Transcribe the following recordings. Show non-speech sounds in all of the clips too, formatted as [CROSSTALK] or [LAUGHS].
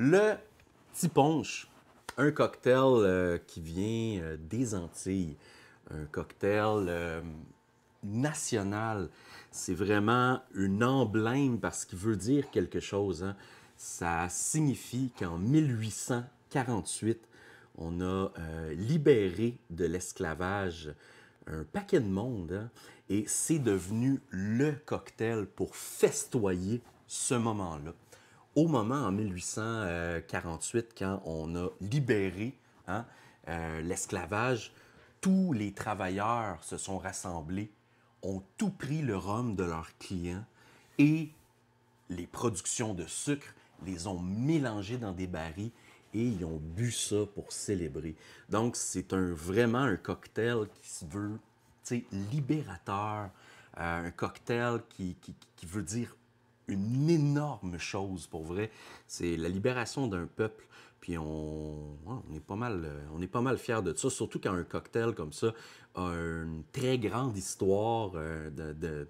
Le petit un cocktail euh, qui vient euh, des Antilles, un cocktail euh, national. C'est vraiment un emblème parce qu'il veut dire quelque chose. Hein. Ça signifie qu'en 1848, on a libéré de l'esclavage un paquet de monde hein, et c'est devenu le cocktail pour festoyer ce moment-là au moment en 1848, quand on a libéré hein, euh, l'esclavage, tous les travailleurs se sont rassemblés, ont tout pris le rhum de leurs clients et les productions de sucre les ont mélangés dans des barils et ils ont bu ça pour célébrer. Donc, c'est un, vraiment un cocktail qui se veut libérateur, euh, un cocktail qui veut dire une énorme chose pour vrai. C'est la libération d'un peuple. Puis on, on, est pas mal, euh, on est pas mal fiers de ça, surtout quand un cocktail comme ça a une très grande histoire euh, de,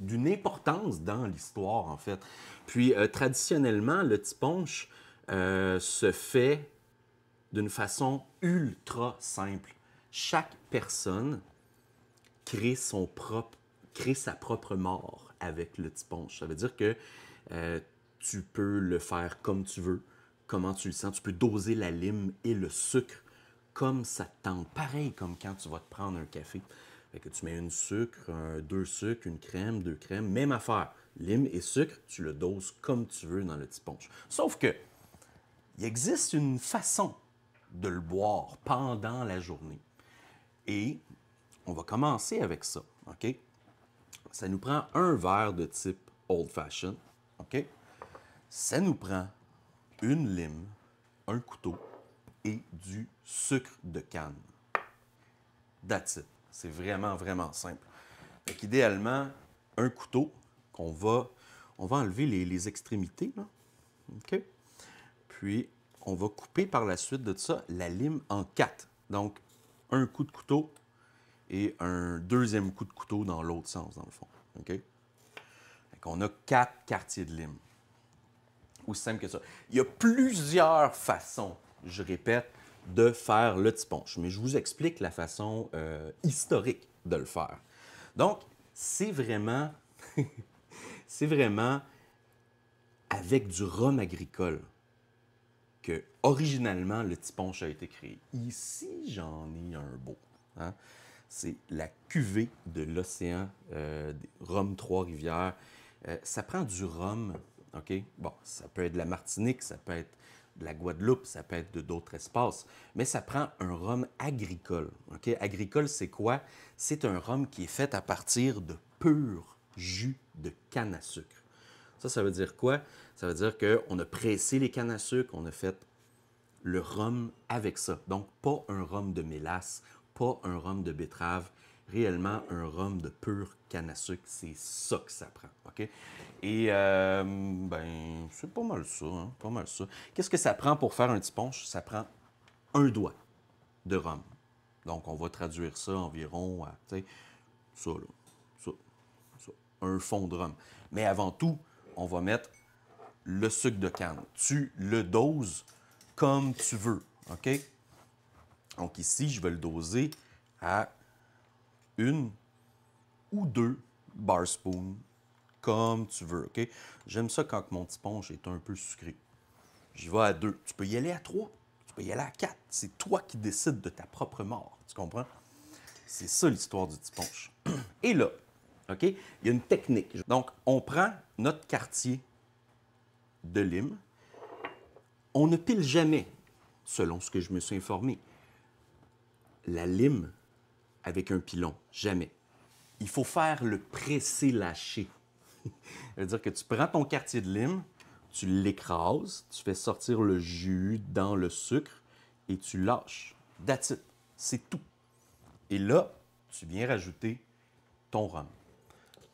d'une importance dans l'histoire, en fait. Puis, euh, traditionnellement, le petit punch se fait d'une façon ultra simple. Chaque personne crée, son propre, crée sa propre mort avec le petit ponche. Ça veut dire que euh, tu peux le faire comme tu veux, comment tu le sens. Tu peux doser la lime et le sucre comme ça te tente. Pareil comme quand tu vas te prendre un café. Fait que tu mets une sucre, deux sucres, une crème, deux crèmes, même affaire. Lime et sucre, tu le doses comme tu veux dans le petit ponche. Sauf que, il existe une façon de le boire pendant la journée. Et on va commencer avec ça, OK? ça nous prend un verre de type old fashioned, OK? Ça nous prend une lime, un couteau et du sucre de canne. That's it. C'est vraiment, vraiment simple. Donc, idéalement, un couteau qu'on va, on va enlever les, extrémités, OK? Puis, on va couper par la suite de ça la lime en quatre. Donc, un coup de couteau, et un deuxième coup de couteau dans l'autre sens, dans le fond. OK? on a quatre quartiers de lime. Aussi simple que ça. Il y a plusieurs façons, je répète, de faire le tiponche, mais je vous explique la façon euh, historique de le faire. Donc, c'est vraiment, [LAUGHS] c'est vraiment avec du rhum agricole que originalement le tiponche a été créé. Ici, j'en ai un beau. Hein c'est la cuvée de l'océan euh, des Rhum Trois-Rivières. Euh, ça prend du rhum, OK? Bon, ça peut être de la Martinique, ça peut être de la Guadeloupe, ça peut être de d'autres espaces, mais ça prend un rhum agricole. OK? Agricole, c'est quoi? C'est un rhum qui est fait à partir de pur jus de canne à sucre. Ça, ça veut dire quoi? Ça veut dire qu'on a pressé les cannes à sucre, on a fait le rhum avec ça. Donc, pas un rhum de mélasse, pas un rhum de betterave, réellement un rhum de pur canne à sucre. C'est ça que ça prend, OK? Et, euh, ben, c'est pas mal ça, hein? pas mal ça. Qu'est-ce que ça prend pour faire un petit Ça prend un doigt de rhum. Donc, on va traduire ça environ à, tu sais, ça, là, ça, un fond de rhum. Mais avant tout, on va mettre le sucre de canne. Tu le doses comme tu veux, OK? Donc ici, je vais le doser à une ou deux bar spoon comme tu veux, OK? J'aime ça quand mon petit ponche est un peu sucré. J'y vais à deux. Tu peux y aller à trois, tu peux y aller à quatre. C'est toi qui décides de ta propre mort, tu comprends? C'est ça l'histoire du petit ponche [CLEARS THROAT] Et là, OK, il y a une technique. Donc, on prend notre quartier de lime. On ne pile jamais, selon ce que je me suis informé la lime avec un pilon, jamais. Il faut faire le presser-lâcher. C'est-à-dire [LAUGHS] que tu prends ton quartier de lime, tu l'écrases, tu fais sortir le jus dans le sucre et tu lâches. That's C'est tout. Et là, tu viens rajouter ton rhum.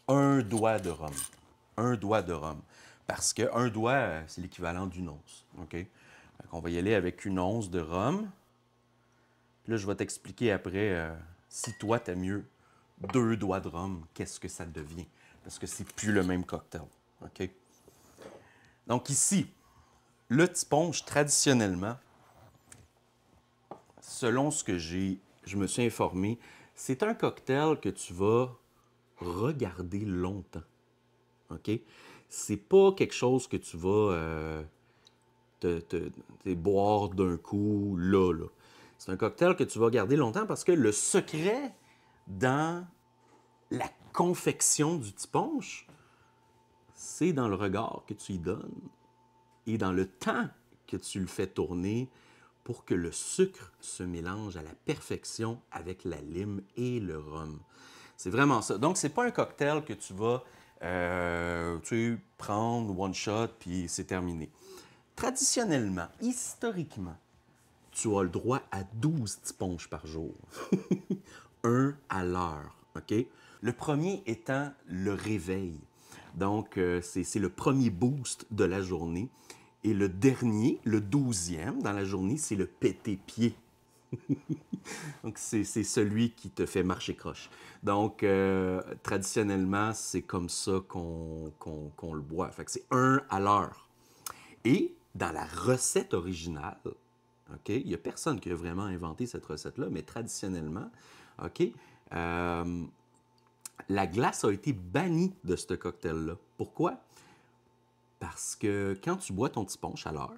Un doigt de rhum. Un doigt de rhum. Parce qu'un doigt, euh, c'est l'équivalent d'une once. OK? On va y aller avec une once de rhum là, je vais t'expliquer après, euh, si toi, t'as mieux deux doigts de rhum, qu'est-ce que ça devient? Parce que c'est plus le même cocktail. OK? Donc ici, le sponge, traditionnellement, selon ce que j'ai, je me suis informé, c'est un cocktail que tu vas regarder longtemps. OK? C'est pas quelque chose que tu vas euh, te, te boire d'un coup là, là. C'est un cocktail que tu vas garder longtemps parce que le secret dans la confection du petit c'est dans le regard que tu y donnes et dans le temps que tu le fais tourner pour que le sucre se mélange à la perfection avec la lime et le rhum. C'est vraiment ça. Donc, c'est pas un cocktail que tu vas euh, tu prendre one shot puis c'est terminé. Traditionnellement, historiquement, tu as le droit à 12 sponges par jour. [LAUGHS] Un à l'heure, OK? Le premier étant le réveil. Donc, euh, c'est le premier boost de la journée. Et le dernier, le douzième dans la journée, c'est le pété-pied. [LAUGHS] Donc, c'est celui qui te fait marcher croche. Donc, euh, traditionnellement, c'est comme ça qu'on le boit. Fait que c'est un à l'heure. Et dans la recette originale, il n'y a personne qui a vraiment inventé cette recette-là, mais traditionnellement, ok, euh, la glace a été bannie de ce cocktail-là. Pourquoi? Parce que quand tu bois ton petit ponche à l'heure,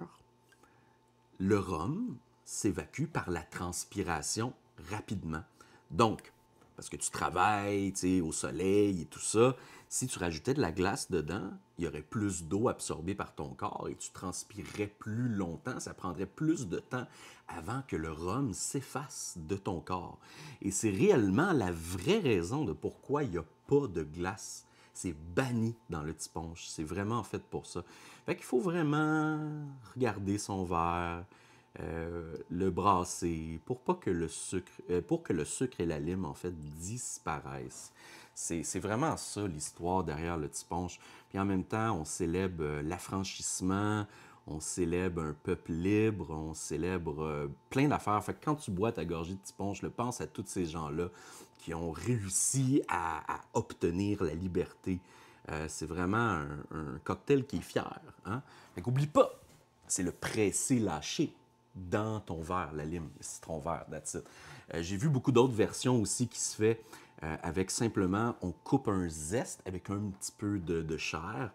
le rhum s'évacue par la transpiration rapidement. Donc, parce que tu travailles, tu au soleil et tout ça, si tu rajoutais de la glace dedans, il y aurait plus d'eau absorbée par ton corps et tu transpirerais plus longtemps, ça prendrait plus de temps avant que le rhum s'efface de ton corps. Et c'est réellement la vraie raison de pourquoi il n'y a pas de glace. C'est banni dans le petit C'est vraiment fait pour ça. Fait qu'il faut vraiment regarder son verre, euh, le brasser pour pas que le sucre, euh, pour que le sucre et la lime en fait disparaissent. C'est vraiment ça l'histoire derrière le petit ponche. Puis en même temps, on célèbre euh, l'affranchissement, on célèbre un peuple libre, on célèbre euh, plein d'affaires. Fait que quand tu bois ta gorgée de petit ponche, le pense à tous ces gens-là qui ont réussi à, obtenir la liberté. Euh, c'est vraiment un, cocktail qui est fier. Hein? Fait qu'oublie pas, c'est le pressé lâché dans ton verre, la lime, le citron vert, that's J'ai vu beaucoup d'autres versions aussi qui se fait euh, avec simplement, on coupe un zeste avec un petit peu de, chair,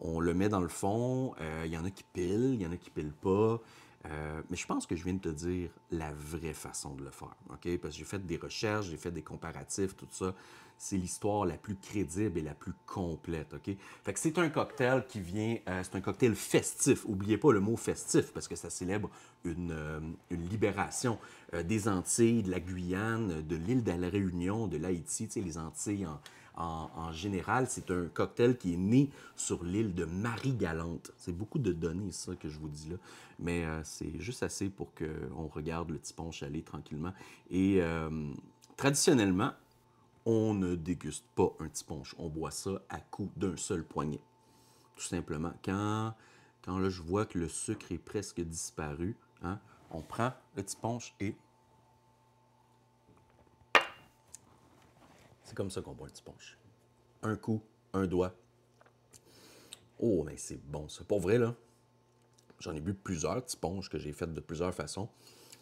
on le met dans le fond, euh, il y en a qui pilent, il y en a qui pilent pas, euh, mais je pense que je viens de te dire la vraie façon de le faire, OK? Parce que j'ai fait des recherches, j'ai fait des comparatifs, tout ça. C'est l'histoire la plus crédible et la plus complète, OK? Fait que c'est un cocktail qui vient... Euh, c'est un cocktail festif. Oubliez pas le mot festif, parce que ça célèbre une, euh, une libération des Antilles, de la Guyane, de l'île de la Réunion, de l'Haïti, tu les Antilles en en, général, c'est un cocktail qui est né sur l'île de Marie-Galante. C'est beaucoup de données, ça, que je vous dis là. Mais euh, c'est juste assez pour qu'on regarde le petit ponche aller tranquillement. Et euh, traditionnellement, on ne déguste pas un petit ponche On boit ça à coup d'un seul poignet. Tout simplement. Quand, quand là, je vois que le sucre est presque disparu, hein, on prend le petit ponche et C'est comme ça qu'on boit le petit ponche un coup, un doigt. Oh, mais c'est bon, c'est pas vrai, là, j'en ai bu plusieurs de sponges que j'ai faites de plusieurs façons.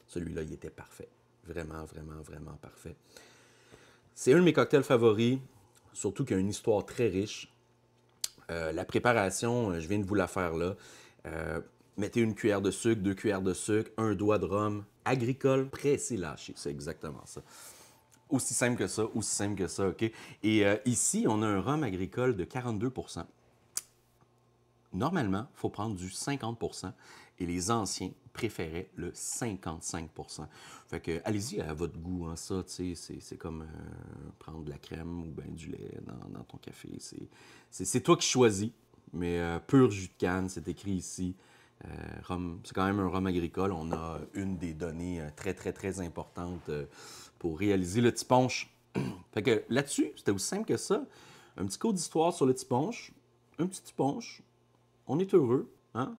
Celui-là, il était parfait. Vraiment, vraiment, vraiment parfait. C'est un de mes cocktails favoris, surtout qu'il a une histoire très riche. Euh, la préparation, euh, je viens de vous la faire là. Euh, mettez une cuillère de sucre, deux cuillères de sucre, un doigt de rhum, agricole, pressé, lâché. C'est exactement ça. Aussi simple que ça, aussi simple que ça, OK? Et euh, ici, on a un rhum agricole de 42 Normalement, il faut prendre du 50 et les anciens préféraient le 55 Fait que allez-y à votre goût, en hein, ça, c'est comme euh, prendre de la crème ou bien du lait dans, ton café. C'est toi qui choisis, mais euh, pur jus de canne, c'est écrit ici. Euh, c'est quand même un rhum agricole. On a une des données euh, très, très, très importantes euh, pour réaliser le petit ponche. [CLEARS THROAT] fait que là-dessus, c'était aussi simple que ça. Un petit coup d'histoire sur le petit un petit ponche, on est heureux.